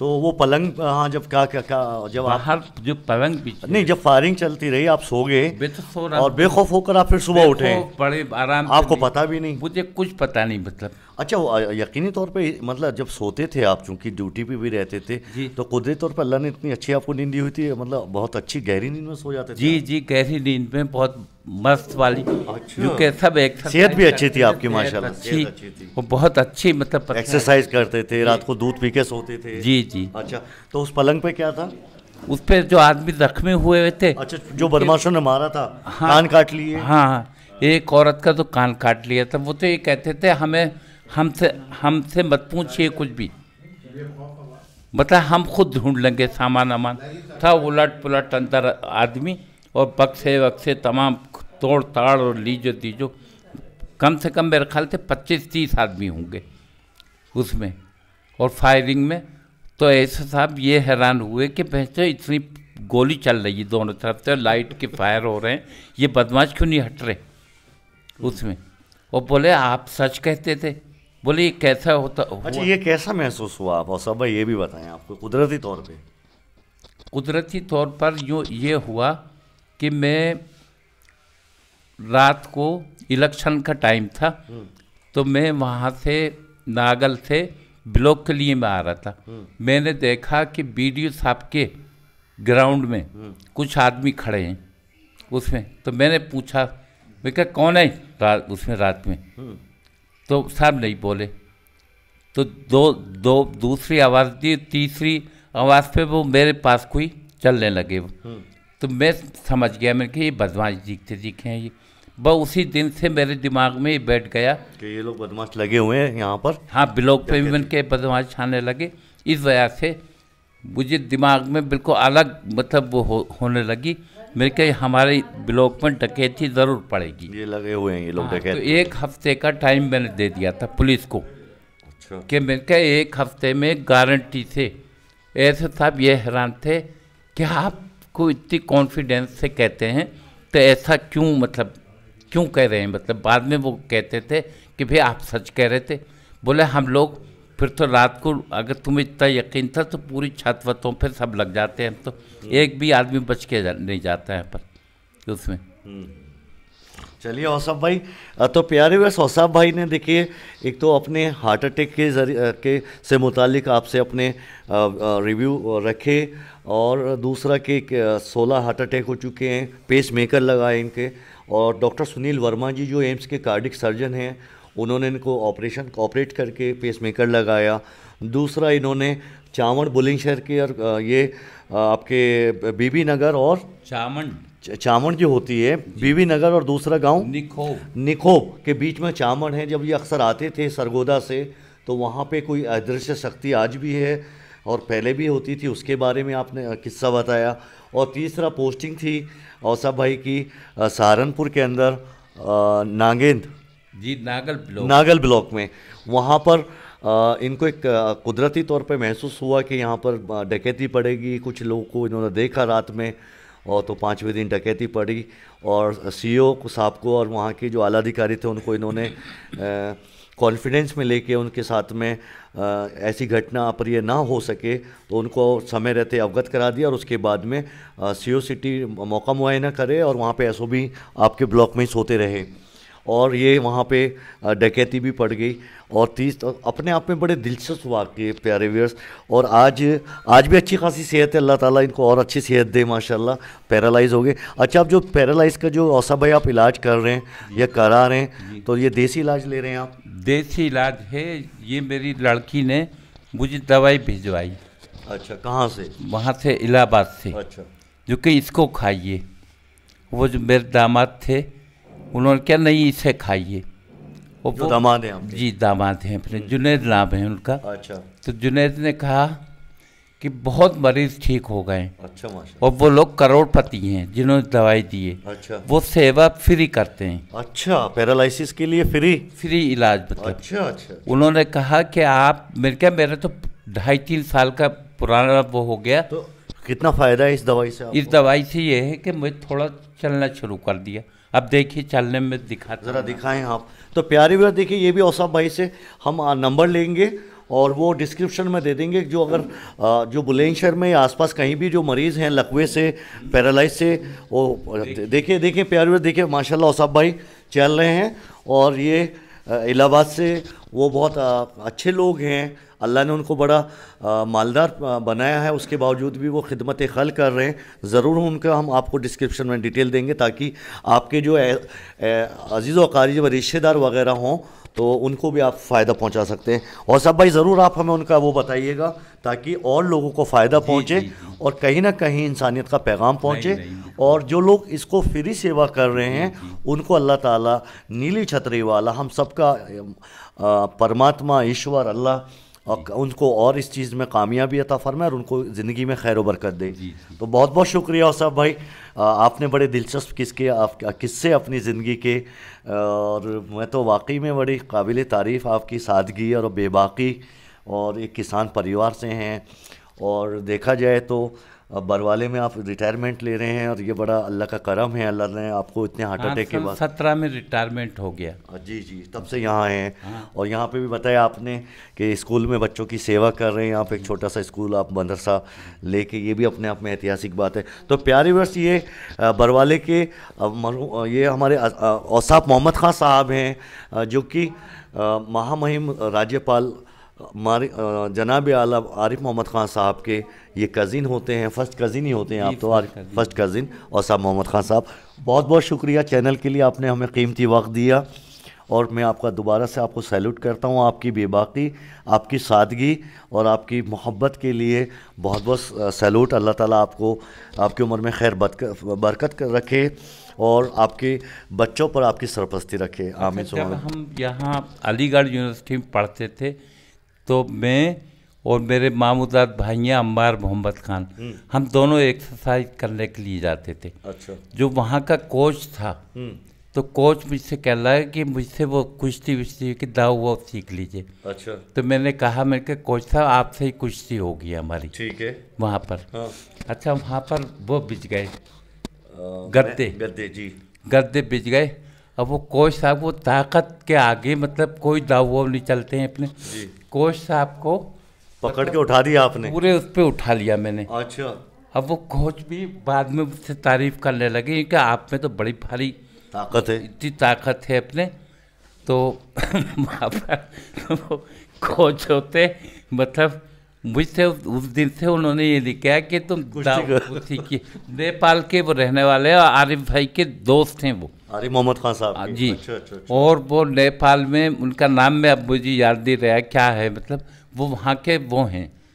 तो वो पलंग हाँ जब क्या क्या, क्या जब हर जो पलंग पीछे नहीं जब फायरिंग चलती रही आप सो गए और बेखौफ होकर आप फिर सुबह उठे बड़े आराम आपको पता भी नहीं मुझे कुछ पता नहीं मतलब अच्छा वो यकीनी तौर पे मतलब जब सोते थे आप चूंकि ड्यूटी पे भी रहते थे तो कुदरती तौर पे अल्लाह ने इतनी अच्छी आपको नींद दी हुई थी मतलब बहुत अच्छी गहरी नींद में सो जाते थे जी जी गहरी नींद में बहुत मस्त वाली अच्छा। सब एक सेहत भी अच्छी थी आपकी माशाल्लाह अच्छी थी वो बहुत अच्छी मतलब एक्सरसाइज करते थे रात को दूध पी के सोते थे जी जी अच्छा तो उस पलंग पे क्या था उस पर जो आदमी जख्मी हुए थे अच्छा जो बदमाशों ने मारा था हाँ। कान काट लिए हाँ एक औरत का तो कान काट लिया था वो तो ये कहते थे हमें हमसे हमसे मत पूछिए कुछ भी बता मतलब हम खुद ढूंढ लेंगे सामान अमान था उलट पुलट अंतर आदमी और बक्से वक्से तमाम तोड़ ताड़ और लीजो दीजो कम से कम मेरे ख्याल से पच्चीस तीस आदमी होंगे उसमें और फायरिंग में तो ऐसे साहब ये हैरान हुए कि भैंसे तो इतनी गोली चल रही है दोनों तरफ से लाइट के फायर हो रहे हैं ये बदमाश क्यों नहीं हट रहे उसमें और बोले आप सच कहते थे बोले ये कैसा होता अच्छा ये कैसा महसूस हुआ आप सब भाई ये भी बताएं आपको कुदरती तौर पे कुदरती तौर पर जो ये हुआ कि मैं रात को इलेक्शन का टाइम था हम्म। तो मैं वहाँ से नागल से ब्लॉक के लिए मैं आ रहा था हम्म। मैंने देखा कि बी डी साहब के ग्राउंड में हम्म। कुछ आदमी खड़े हैं उसमें तो मैंने पूछा मैं कौन है रात उसमें रात में तो साहब नहीं बोले तो दो दो दूसरी आवाज़ दी तीसरी आवाज़ पे वो मेरे पास कोई चलने लगे वो हम्म। तो मैं समझ गया मैंने कि ये बदमाश दिखते दिखे हैं ये वह उसी दिन से मेरे दिमाग में ये बैठ गया कि ये लोग बदमाश लगे हुए हैं यहाँ पर हाँ ब्लॉक पे भी बन के बदमाश छाने लगे इस वजह से मुझे दिमाग में बिल्कुल अलग मतलब वो हो, होने लगी मेरे कहे हमारे ब्लॉक में डकैती ज़रूर पड़ेगी ये लगे हुए हैं ये लोग हाँ, डकैत तो एक हफ्ते का टाइम मैंने दे दिया था पुलिस को अच्छा कि मेरे कहे एक हफ्ते में गारंटी से ऐसे साहब ये हैरान थे कि आपको इतनी कॉन्फिडेंस से कहते हैं तो ऐसा क्यों मतलब क्यों कह रहे हैं मतलब बाद में वो कहते थे कि भाई आप सच कह रहे थे बोले हम लोग फिर तो रात को अगर तुम्हें इतना यकीन था तो पूरी छत वतों पर सब लग जाते हैं तो एक भी आदमी बच के जा, नहीं जाता है पर उसमें हम्म। चलिए औसफ भाई तो प्यारे वैसे औसफ भाई ने देखिए एक तो अपने हार्ट अटैक के जरिए के से मुतालिक आपसे अपने रिव्यू रखे और दूसरा कि सोलह हार्ट अटैक हो चुके हैं पेस मेकर लगाए इनके और डॉक्टर सुनील वर्मा जी जो एम्स के कार्डिक सर्जन हैं उन्होंने इनको ऑपरेशन कॉपरेट करके पेसमेकर लगाया दूसरा इन्होंने चावड़ शहर के और ये आपके बीबी नगर और चावण चावण जो होती है बीवी नगर और दूसरा गांव निखोब निखोब के बीच में चावड़ है जब ये अक्सर आते थे सरगोदा से तो वहाँ पे कोई अदृश्य शक्ति आज भी है और पहले भी होती थी उसके बारे में आपने किस्सा बताया और तीसरा पोस्टिंग थी औसा भाई की सहारनपुर के अंदर नागेंद जी नागल ब्लॉक नागल ब्लॉक में वहाँ पर आ, इनको एक कुदरती तौर पे महसूस हुआ कि यहाँ पर डकैती पड़ेगी कुछ लोगों को इन्होंने देखा रात में और तो पाँचवें दिन डकैती पड़ी और सीईओ साहब को और वहाँ के जो आला अधिकारी थे उनको इन्होंने कॉन्फिडेंस में लेके उनके साथ में आ, ऐसी घटना अप्रिय ना हो सके तो उनको समय रहते अवगत करा दिया और उसके बाद में सी ओ सिटी मौका मुआयना करे और वहाँ पे एसओबी आपके ब्लॉक में ही सोते रहे और ये वहाँ पे डकैती भी पड़ गई और तीस तो अपने आप में बड़े दिलचस्प वाक़े प्यारे व्यर्स और आज आज भी अच्छी खासी सेहत है अल्लाह ताला इनको और अच्छी सेहत दे माशाल्लाह पैरालाइज हो गए अच्छा आप जो पैरालाइज का जो औसा भाई आप इलाज कर रहे हैं या करा रहे हैं तो ये देसी इलाज ले रहे हैं आप देसी इलाज है ये मेरी लड़की ने मुझे दवाई भिजवाई अच्छा कहाँ से वहाँ से इलाहाबाद से अच्छा जो कि इसको खाइए वो जो मेरे दामाद थे उन्होंने क्या नहीं इसे खाइए वो दामाद हैं जी दामाद हैं अपने जुनेद नाम है उनका अच्छा तो जुनेद ने कहा कि बहुत मरीज ठीक हो गए अच्छा और वो लोग करोड़पति हैं जिन्होंने दवाई दी है अच्छा वो सेवा फ्री करते हैं अच्छा पैरालिसिस के लिए फ्री फ्री इलाज मतलब अच्छा अच्छा, अच्छा। उन्होंने कहा कि आप मेरे क्या मेरा तो ढाई तीन साल का पुराना वो हो गया तो कितना फायदा है इस दवाई से इस दवाई से ये है कि मुझे थोड़ा चलना शुरू कर दिया अब देखिए चलने में दिखा ज़रा दिखाएं आप तो प्यारे व्यवर देखिए ये भी औसफ भाई से हम नंबर लेंगे और वो डिस्क्रिप्शन में दे देंगे जो अगर जो बुलंदशहर में आसपास कहीं भी जो मरीज़ हैं लकवे से पैरालाइज से वो देखिए देखिए प्यारे व्यवर देखिए माशाल्लाह औसफ भाई चल रहे हैं और ये इलाहाबाद से वो बहुत अच्छे लोग हैं अल्लाह ने उनको बड़ा मालदार बनाया है उसके बावजूद भी वो खिदमत खल कर रहे हैं ज़रूर उनका हम आपको डिस्क्रिप्शन में डिटेल देंगे ताकि आपके जो अजीज़ वकारी व रिश्तेदार वगैरह हों तो उनको भी आप फ़ायदा पहुंचा सकते हैं और सब भाई ज़रूर आप हमें उनका वो बताइएगा ताकि और लोगों को फ़ायदा पहुंचे और कहीं ना कहीं इंसानियत का पैगाम पहुंचे और जो लोग इसको फ्री सेवा कर रहे हैं उनको अल्लाह ताला नीली छतरी वाला हम सबका परमात्मा ईश्वर अल्लाह और उनको और इस चीज़ में कामयाबी अता फरमाए और उनको ज़िंदगी में खैर बरकत दे तो बहुत बहुत शुक्रिया साहब भाई आपने बड़े दिलचस्प किसके आप किससे अपनी ज़िंदगी के और मैं तो वाकई में बड़ी काबिल तारीफ़ आपकी सादगी और बेबाकी और एक किसान परिवार से हैं और देखा जाए तो बरवाले में आप रिटायरमेंट ले रहे हैं और ये बड़ा अल्लाह का करम है अल्लाह ने आपको इतने हार्ट अटैक के बाद सत्रह में रिटायरमेंट हो गया जी जी तब से यहाँ हैं हाँ। और यहाँ पे भी बताया आपने कि स्कूल में बच्चों की सेवा कर रहे हैं यहाँ पे एक छोटा सा स्कूल आप मदरसा लेके ये भी अपने आप में ऐतिहासिक बात है तो प्यारे वर्ष ये बरवाले के ये हमारे औसाफ मोहम्मद ख़ान साहब हैं जो कि महामहिम राज्यपाल मारी जनाब आला आरिफ मोहम्मद ख़ान साहब के ये कज़िन होते हैं फ़र्स्ट कज़िन ही होते हैं आप तो फ़र्स्ट कज़िन और साहब मोहम्मद ख़ान साहब बहुत बहुत शुक्रिया चैनल के लिए आपने हमें कीमती वक्त दिया और मैं आपका दोबारा से आपको सैल्यूट करता हूँ आपकी बेबाकी आपकी सादगी और आपकी मोहब्बत के लिए बहुत बहुत सैल्यूट अल्लाह ताला आपको आपकी उम्र में खैर बरकत कर रखे और आपके बच्चों पर आपकी सरपस्ती रखे आमिर अच्छा, हम यहाँ अलीगढ़ यूनिवर्सिटी में पढ़ते थे तो मैं और मेरे मामूदाद भाइयाँ अम्बार मोहम्मद खान हम्म। हम दोनों एक्सरसाइज करने के लिए जाते थे अच्छा जो वहाँ का कोच था हम्म। तो कोच मुझसे कह रहा है कि मुझसे वो कुश्ती वश्ती की दाव वाव सीख लीजिए अच्छा तो मैंने कहा मेरे के कोच साहब आपसे ही कुश्ती होगी हमारी ठीक है वहाँ पर हाँ। अच्छा वहाँ पर वो बिज गए गद्दे गद्दे जी गद्दे बिज गए अब वो कोच साहब वो ताकत के आगे मतलब कोई दाव वाव नहीं चलते हैं अपने जी कोच साहब को पकड़ के मतलब उठा दिया आपने पूरे उस पर उठा लिया मैंने अच्छा अब वो कोच भी बाद में उससे तारीफ करने लगे क्योंकि आप में तो बड़ी भारी ताकत है इतनी ताकत है अपने तो वहाँ पर कोच होते मतलब मुझसे उस दिन से उन्होंने ये लिखा कि तुम कुश्ती नेपाल के वो रहने वाले और आरिफ भाई के दोस्त हैं वो अरे मोहम्मद खान साहब हाँ जी अच्छा, अच्छा, अच्छा। और वो नेपाल में उनका नाम में अब मुझे याद नहीं रहा क्या है मतलब वो वहाँ के वो हैं